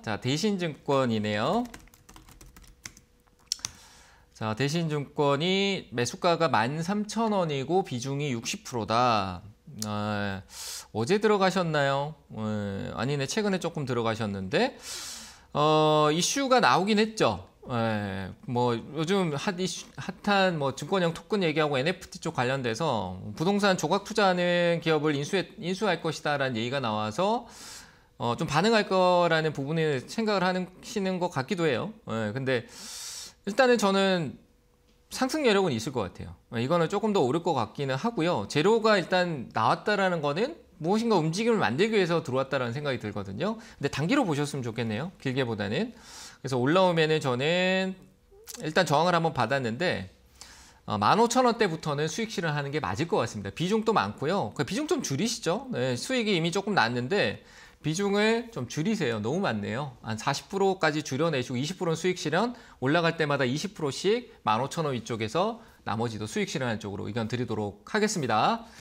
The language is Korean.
자, 대신증권이네요. 자, 대신증권이 매수가가 13,000원이고 비중이 60%다. 아, 어제 들어가셨나요? 에, 어, 아니네, 최근에 조금 들어가셨는데 어, 이슈가 나오긴 했죠. 예, 뭐 요즘 핫 이슈, 핫한 뭐 증권형 토큰 얘기하고 NFT 쪽 관련돼서 부동산 조각 투자하는 기업을 인수 인수할 것이다라는 얘기가 나와서 어, 좀 반응할 거라는 부분을 생각을 하시는 것 같기도 해요. 예, 근데 일단은 저는 상승 여력은 있을 것 같아요. 예, 이거는 조금 더 오를 것 같기는 하고요. 재료가 일단 나왔다라는 거는 무엇인가 움직임을 만들기 위해서 들어왔다라는 생각이 들거든요. 근데 단기로 보셨으면 좋겠네요. 길게보다는. 그래서 올라오면은 저는 일단 저항을 한번 받았는데 15,000원대부터는 어, 수익 실현하는 게 맞을 것 같습니다. 비중도 많고요. 그 비중 좀 줄이시죠. 네, 수익이 이미 조금 났는데 비중을 좀 줄이세요. 너무 많네요. 한 40%까지 줄여내시고 20%는 수익 실현, 올라갈 때마다 20%씩 15,000원 이쪽에서 나머지도 수익 실현한 쪽으로 의견 드리도록 하겠습니다.